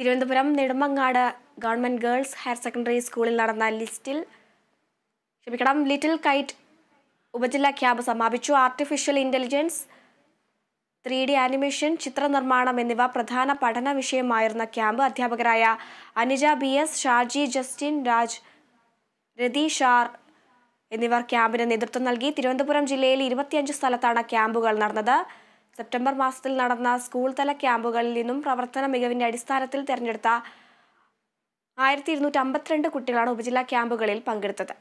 Thiruvananthapuram Nedumangad government girls higher secondary സ്കൂളിൽ നടന്ന ലിസ്റ്റിൽ ക്ഷമിക്കണം ലിറ്റിൽ കൈറ്റ് ഉപജില്ലാ ക്യാമ്പ് സമാപിച്ചു artificial intelligence three D animation ചിത്രനിർമ്മാണം എന്നിവ പ്രധാന പഠന വിഷയമായിരുന്ന ക്യാമ്പ് അധ്യാപകരായ Anija B S Shaji Justin Raj Rathi ഷാർ എന്നിവർ ക്യാമ്പിന് നേതൃത്വം നൽകി തിരുവനന്തപുരം ജില്ലയിൽ ഇരുപത്തിയഞ്ച് സ്ഥലത്താണ് ക്യാമ്പുകൾ നടന്നത് സെപ്റ്റംബർ മാസത്തിൽ നടന്ന സ്കൂൾ തല ക്യാമ്പുകളിൽ നിന്നും പ്രവർത്തന മികവിന്റെ അടിസ്ഥാനത്തിൽ തെരഞ്ഞെടുത്ത ആയിരത്തി ഇരുന്നൂറ്റി അമ്പത്തിരണ്ട് കുട്ടികളാണ് ഉപജില്ലാ ക്യാമ്പുകളിൽ പങ്കെടുത്തത്